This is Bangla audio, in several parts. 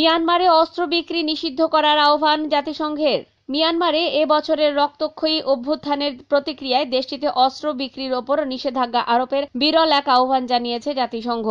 মিয়ানমারে অস্ত্র বিক্রি নিষিদ্ধ করার আহ্বান জাতিসংঘের মিয়ানমারে এ বছরের রক্তক্ষয়ী অভ্যুত্থানের প্রতিক্রিয়ায় দেশটিতে অস্ত্র বিক্রির ওপর নিষেধাজ্ঞা আরোপের বিরল এক আহ্বান জানিয়েছে জাতিসংঘ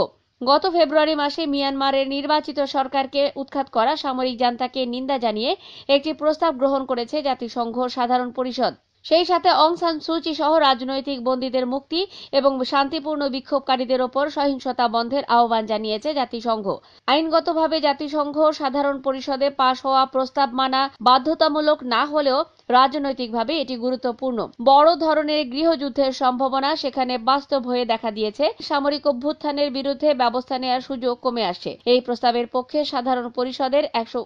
গত ফেব্রুয়ারি মাসে মিয়ানমারের নির্বাচিত সরকারকে উৎখাত করা সামরিক জান্তাকে নিন্দা জানিয়ে একটি প্রস্তাব গ্রহণ করেছে জাতিসংঘ সাধারণ পরিষদ সেই সাথে অং সান সুচি সহ রাজনৈতিক বন্দীদের মুক্তি এবং শান্তিপূর্ণ বিক্ষোভকারীদের ওপর সহিংসতা বন্ধের আহ্বান জানিয়েছে জাতিসংঘ আইনগতভাবে জাতিসংঘ সাধারণ পরিষদে পাশ হওয়া প্রস্তাব মানা বাধ্যতামূলক না হলেও রাজনৈতিকভাবে এটি গুরুত্বপূর্ণ বড় ধরনের গৃহযুদ্ধের সম্ভাবনা সেখানে বাস্তব হয়ে দেখা দিয়েছে সামরিক অভ্যুত্থানের বিরুদ্ধে ব্যবস্থা নেওয়ার সুযোগ কমে আসে এই প্রস্তাবের পক্ষে সাধারণ পরিষদের একশো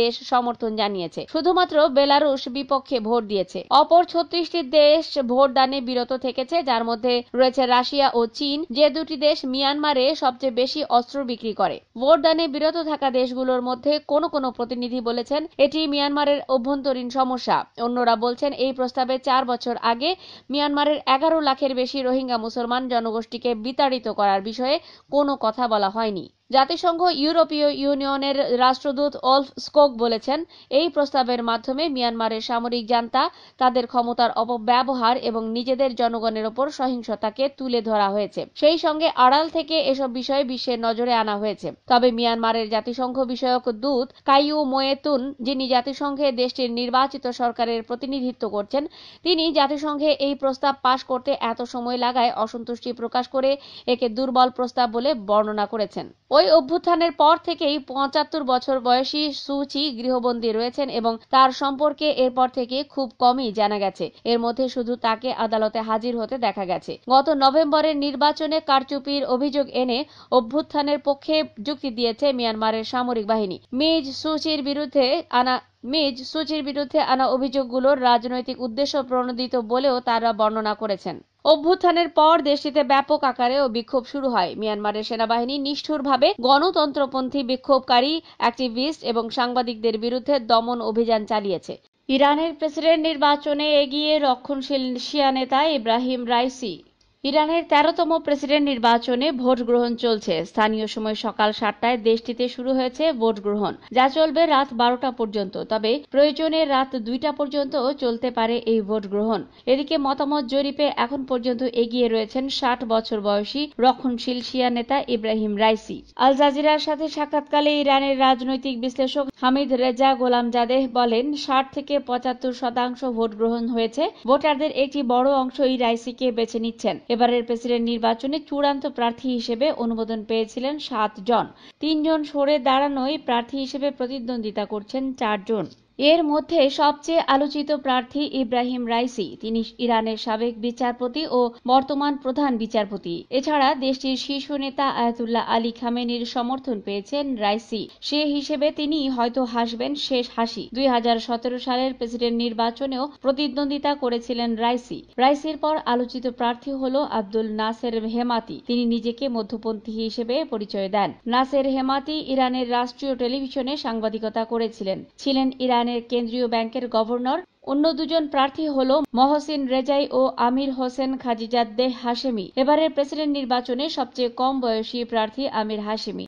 দেশ সমর্থন জানিয়েছে শুধুমাত্র বেলারুশ বিপক্ষে ভোট দিয়েছে অপর অপর ছত্রিশটি দেশ ভোটদানে বিরত থেকেছে যার মধ্যে রয়েছে রাশিয়া ও চীন যে দুটি দেশ মিয়ানমারে সবচেয়ে বেশি অস্ত্র বিক্রি করে ভোটদানে বিরত থাকা দেশগুলোর মধ্যে কোন কোন প্রতিনিধি বলেছেন এটি মিয়ানমারের অভ্যন্তরীণ সমস্যা অন্যরা বলছেন এই প্রস্তাবে চার বছর আগে মিয়ানমারের এগারো লাখের বেশি রোহিঙ্গা মুসলমান জনগোষ্ঠীকে বিতাড়িত করার বিষয়ে কোনো কথা বলা হয়নি জাতিসংঘ ইউরোপীয় ইউনিয়নের রাষ্ট্রদূত অল্ফ স্কোক বলেছেন এই প্রস্তাবের মাধ্যমে মিয়ানমারের সামরিক জানতা তাদের ক্ষমতার অপব্যবহার এবং নিজেদের জনগণের ওপর সহিংসতাকে তুলে ধরা হয়েছে সেই সঙ্গে আড়াল থেকে এসব বিষয়ে বিশ্বের নজরে আনা হয়েছে তবে মিয়ানমারের জাতিসংঘ বিষয়ক দূত কাইউ মোয়েতুন যিনি জাতিসংঘে দেশটির নির্বাচিত সরকারের প্রতিনিধিত্ব করছেন তিনি জাতিসংঘে এই প্রস্তাব পাশ করতে এত সময় লাগায় অসন্তুষ্টি প্রকাশ করে একে দুর্বল প্রস্তাব বলে বর্ণনা করেছেন ওই অভ্যুত্থানের পর থেকেই পঁচাত্তর বছর বয়সী সুচি গৃহবন্দী রয়েছেন এবং তার সম্পর্কে এরপর থেকে খুব কমই জানা গেছে এর মধ্যে শুধু তাকে আদালতে হাজির হতে দেখা গেছে গত নভেম্বরের নির্বাচনে কারচুপির অভিযোগ এনে অভ্যুত্থানের পক্ষে যুক্তি দিয়েছে মিয়ানমারের সামরিক বাহিনী মিজ সুচির বিরুদ্ধে আনা মিজ সুচির বিরুদ্ধে আনা অভিযোগগুলোর রাজনৈতিক উদ্দেশ্য প্রণোদিত বলেও তারা বর্ণনা করেছেন অভ্যুত্থানের পর দেশটিতে ব্যাপক আকারে ও বিক্ষোভ শুরু হয় মিয়ানমারের সেনাবাহিনী নিষ্ঠুরভাবে গণতন্ত্রপন্থী বিক্ষোভকারী অ্যাক্টিভিস্ট এবং সাংবাদিকদের বিরুদ্ধে দমন অভিযান চালিয়েছে ইরানের প্রেসিডেন্ট নির্বাচনে এগিয়ে রক্ষণশীল শিয়া নেতা ইব্রাহিম রাইসি ইরানের তেরোতম প্রেসিডেন্ট নির্বাচনে ভোট গ্রহণ চলছে স্থানীয় সময় সকাল সাতটায় দেশটিতে শুরু হয়েছে ভোট গ্রহণ যা চলবে রাত বারোটা পর্যন্ত তবে প্রয়োজনে রাত দুইটা পর্যন্ত চলতে পারে এই ভোট গ্রহণ এদিকে মতামত জরিপে এখন পর্যন্ত এগিয়ে রয়েছেন ষাট বছর বয়সী রক্ষণশীল শিয়া নেতা ইব্রাহিম রাইসি আল জাজিরার সাথে সাক্ষাৎকালে ইরানের রাজনৈতিক বিশ্লেষক হামিদ রেজা গোলাম জাদেহ বলেন ষাট থেকে পঁচাত্তর শতাংশ ভোট গ্রহণ হয়েছে ভোটারদের একটি বড় অংশই রাইসিকে বেছে নিচ্ছেন এবারের প্রেসিডেন্ট নির্বাচনে চূড়ান্ত প্রার্থী হিসেবে অনুমোদন পেয়েছিলেন সাতজন তিনজন সরে দাঁড়ানোয় প্রার্থী হিসেবে প্রতিদ্বন্দ্বিতা করছেন চারজন এর মধ্যে সবচেয়ে আলোচিত প্রার্থী ইব্রাহিম রাইসি তিনি ইরানের সাবেক বিচারপতি ও বর্তমান প্রধান বিচারপতি এছাড়া দেশটির শীর্ষ নেতা আয়াতুল্লাহ আলী খামেনির সমর্থন পেয়েছেন রাইসি সে হিসেবে তিনি হয়তো হাসবেন শেষ হাসি দুই সালের প্রেসিডেন্ট নির্বাচনেও প্রতিদ্বন্দ্বিতা করেছিলেন রাইসি রাইসির পর আলোচিত প্রার্থী হল আব্দুল নাসের হেমাতি তিনি নিজেকে মধ্যপন্থী হিসেবে পরিচয় দেন নাসের হেমাতি ইরানের রাষ্ট্রীয় টেলিভিশনে সাংবাদিকতা করেছিলেন ছিলেন ইরান পাকিস্তানের কেন্দ্রীয় ব্যাংকের গভর্নর অন্য দুজন প্রার্থী হল মহসিন রেজাই ও আমির হোসেন খাজিজাদ্দে হাশেমি এবারের প্রেসিডেন্ট নির্বাচনে সবচেয়ে কম বয়সী প্রার্থী আমির হাশেমি